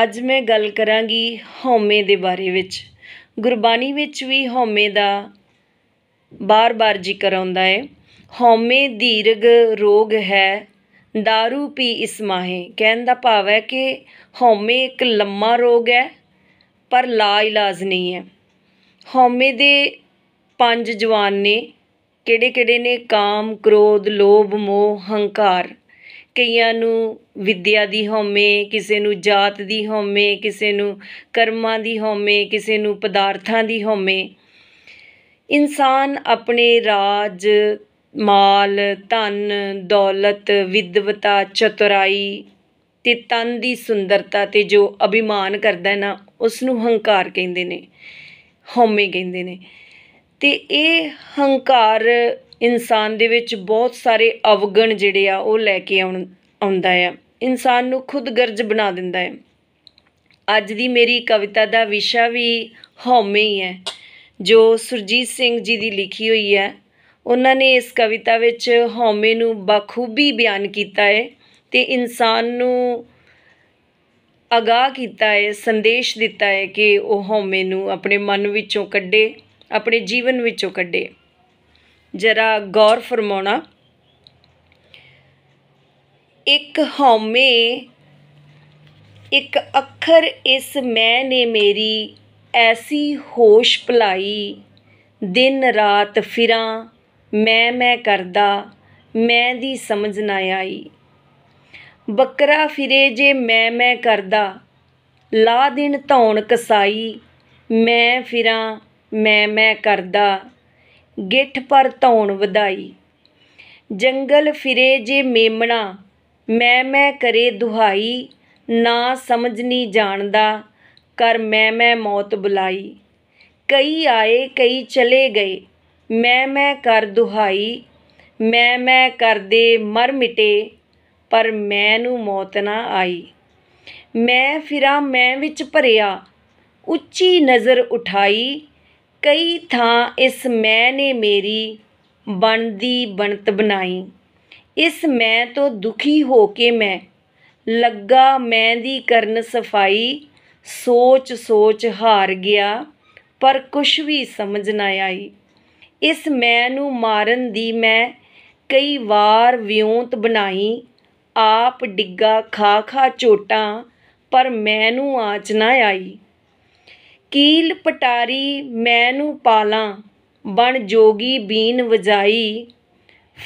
ਅੱਜ ਮੈਂ ਗੱਲ ਕਰਾਂਗੀ ਹਉਮੈ ਦੇ ਬਾਰੇ ਵਿੱਚ ਗੁਰਬਾਣੀ ਵਿੱਚ ਵੀ ਹਉਮੈ ਦਾ ਬਾਰ-ਬਾਰ ਜ਼ਿਕਰ ਆਉਂਦਾ ਹੈ ਹਉਮੈ ਦੀਰਗ ਰੋਗ ਹੈ दारू ਪੀ ਇਸ ਮਾਹੇ ਕਹਿਣ ਦਾ ਭਾਵ ਹੈ ਕਿ ਹਉਮੈ ਇੱਕ ਲੰਮਾ ਰੋਗ ਹੈ ਪਰ ਲਾ ਇਲਾਜ ਨਹੀਂ ਹੈ ਹਉਮੈ ਦੇ ਪੰਜ ਜਵਾਨ ਨੇ ਕਿਹੜੇ-ਕਿਹੜੇ ਨੇ ਕਾਮ, ਕ੍ਰੋਧ, ਲੋਭ, ਮੋਹ, ਹੰਕਾਰ ਕਈਆਂ ਨੂੰ ਵਿੱਦਿਆ ਦੀ ਹਉਮੈ ਕਿਸੇ ਨੂੰ ਜਾਤ ਦੀ ਹਉਮੈ ਕਿਸੇ ਨੂੰ ਕਰਮਾਂ ਦੀ ਹਉਮੈ ਕਿਸੇ ਨੂੰ ਪਦਾਰਥਾਂ ਦੀ ਹਉਮੈ ਇਨਸਾਨ ਆਪਣੇ ਰਾਜ ਮਾਲ ਧਨ ਦੌਲਤ ਵਿਦਵਤਾ ਚਤੁਰਾਈ ਤੇ ਤਨ ਦੀ ਸੁੰਦਰਤਾ ਤੇ ਜੋ ਅਭਿਮਾਨ ਕਰਦਾ ਨਾ ਉਸ ਨੂੰ ਹੰਕਾਰ ਕਹਿੰਦੇ ਨੇ ਹਉਮੈ ਕਹਿੰਦੇ ਨੇ ਤੇ ਇਹ ਹੰਕਾਰ ਇਨਸਾਨ ਦੇ ਵਿੱਚ ਬਹੁਤ ਸਾਰੇ ਅਵਗਣ ਜਿਹੜੇ ਆ ਉਹ ਲੈ ਕੇ ਆਉਂਦਾ ਆ ਇਨਸਾਨ ਨੂੰ ਖੁਦ ਗਰਜ ਬਣਾ ਦਿੰਦਾ ਹੈ ਅੱਜ ਦੀ ਮੇਰੀ ਕਵਿਤਾ ਦਾ ਵਿਸ਼ਾ ਵੀ ਹਉਮੈ ਹੀ ਹੈ ਜੋ ਸੁਰਜੀਤ ਸਿੰਘ ਜੀ ਦੀ ਲਿਖੀ ਹੋਈ ਹੈ ਉਹਨਾਂ ਨੇ ਇਸ ਕਵਿਤਾ ਵਿੱਚ ਹਉਮੈ ਨੂੰ ਬਖੂਬੀ ਬਿਆਨ ਕੀਤਾ ਹੈ ਤੇ ਇਨਸਾਨ ਨੂੰ ਅਗਾਹ ਕੀਤਾ ਹੈ ਸੰਦੇਸ਼ ਦਿੱਤਾ ਹੈ ਕਿ ਉਹ ਹਉਮੈ ਨੂੰ ਆਪਣੇ ਮਨ ਵਿੱਚੋਂ ਕੱਢੇ ਆਪਣੇ ਜੀਵਨ ਵਿੱਚੋਂ ਕੱਢੇ ਜਰਾ ਗੌਰ ਫਰਮਾਉਣਾ ਇੱਕ ਹਉਮੈ ਇੱਕ ਅੱਖਰ ਇਸ ਮੈਂ ਨੇ ਮੇਰੀ ਐਸੀ ਹੋਸ਼ ਭਲਾਈ ਦਿਨ ਰਾਤ ਫਿਰਾਂ ਮੈਂ ਮੈਂ ਕਰਦਾ ਮੈਂ ਦੀ ਸਮਝ ਨਾ ਆਈ ਬੱਕਰਾ ਫਿਰੇ ਜੇ ਮੈਂ ਮੈਂ ਕਰਦਾ ਲਾ ਦਿਨ ਧੌਣ ਕਸਾਈ ਮੈਂ ਫਿਰਾਂ ਮੈਂ ਮੈਂ ਕਰਦਾ ਗਿੱਠ ਪਰ ਧੌਣ ਵਧਾਈ ਜੰਗਲ ਫਿਰੇ ਜੇ ਮੇਮਣਾ ਮੈਂ ਮੈਂ ਕਰੇ ਦੁਹਾਈ ਨਾ ਸਮਝ ਨਹੀਂ ਜਾਣਦਾ ਕਰ ਮੈਂ ਮੈਂ ਮੌਤ ਬੁਲਾਈ ਕਈ ਆਏ ਕਈ ਚਲੇ ਗਏ ਮੈਂ ਮੈਂ ਕਰ ਦੁਹਾਈ ਮੈਂ ਮੈਂ ਕਰਦੇ ਮਰ ਮਿਟੇ ਪਰ ਮੈਨੂੰ ਮੌਤ ਨਾ ਆਈ ਮੈਂ ਫਿਰਾਂ ਮੈਂ ਵਿੱਚ ਭਰਿਆ ਉੱਚੀ ਨਜ਼ਰ ਉਠਾਈ ਕਈ ਥਾਂ ਇਸ ਮੈਂ ਨੇ ਮੇਰੀ ਬਣਦੀ ਬਣਤ ਬਣਾਈ ਇਸ ਮੈਂ ਤੋਂ ਦੁਖੀ ਹੋ ਕੇ ਮੈਂ ਲੱਗਾ ਮੈਂ ਦੀ ਕਰਨ ਸਫਾਈ ਸੋਚ ਸੋਚ ਹਾਰ ਗਿਆ ਪਰ ਕੁਛ ਵੀ ਸਮਝ ਨਾ ਆਈ ਇਸ ਮੈਂ ਨੂੰ ਮਾਰਨ ਦੀ ਮੈਂ ਕਈ ਵਾਰ ਵਿਉਂਤ ਬਣਾਈ ਆਪ ਡਿੱਗਾ ਖਾ ਖਾ ਝੋਟਾ ਪਰ ਮੈਨੂੰ ਆਚ ਨਾ ਆਈ ਕੀਲ ਪਟਾਰੀ ਮੈਨੂੰ ਪਾਲਾਂ ਬਣ ਜੋਗੀ ਬੀਨ ਵਜਾਈ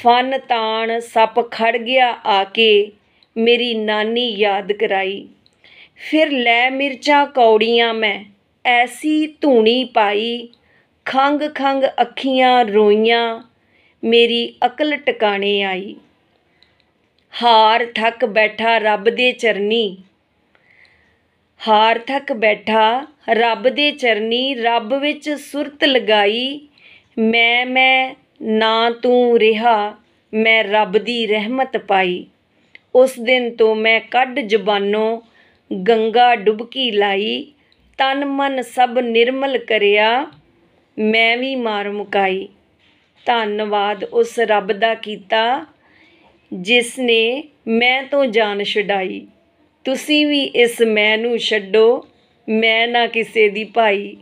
ਫਨ ਤਾਣ ਸੱਪ ਖੜ ਗਿਆ ਆ ਕੇ ਮੇਰੀ ਨਾਨੀ ਯਾਦ ਕਰਾਈ ਫਿਰ ਲੈ ਮਿਰਚਾਂ ਕੌੜੀਆਂ ਮੈਂ ਐਸੀ ਧੂਣੀ ਪਾਈ ਖੰਗ ਖੰਗ ਅੱਖੀਆਂ ਰੋਈਆਂ ਮੇਰੀ ਅਕਲ ਟਿਕਾਣੇ ਆਈ ਹਾਰ ਥੱਕ ਬੈਠਾ ਰੱਬ ਦੇ ਚਰਨੀ ਹਾਰ ਥੱਕ ਬੈਠਾ ਰੱਬ ਦੇ ਚਰਨੀ ਰੱਬ ਵਿੱਚ ਸੁਰਤ ਲਗਾਈ ਮੈਂ ਮੈਂ ਨਾ ਤੂੰ ਰਿਹਾ ਮੈਂ ਰੱਬ ਦੀ ਰਹਿਮਤ ਪਾਈ ਉਸ ਦਿਨ ਤੋਂ ਮੈਂ ਕੱਢ ਜ਼ੁਬਾਨੋਂ ਗੰਗਾ ਡੁਬਕੀ ਲਾਈ ਤਨ ਮਨ ਸਭ ਨਿਰਮਲ ਕਰਿਆ ਮੈਂ ਵੀ ਮਾਰ ਮੁਕਾਈ ਧੰਨਵਾਦ ਉਸ ਰੱਬ ਦਾ ਕੀਤਾ ਜਿਸ ਨੇ ਮੈਂ ਤੋਂ ਜਾਨ ਛਡਾਈ ਤੁਸੀਂ ਵੀ ਇਸ ਮੈਂ ਨੂੰ ਛੱਡੋ ਮੈਂ ਨਾ ਕਿਸੇ ਦੀ ਭਾਈ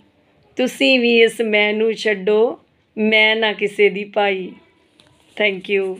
ਤੁਸੀਂ ਵੀ ਇਸ ਮੈਂ ਨੂੰ ਛੱਡੋ ਮੈਂ ਨਾ ਕਿਸੇ ਦੀ ਭਾਈ ਥੈਂਕ ਯੂ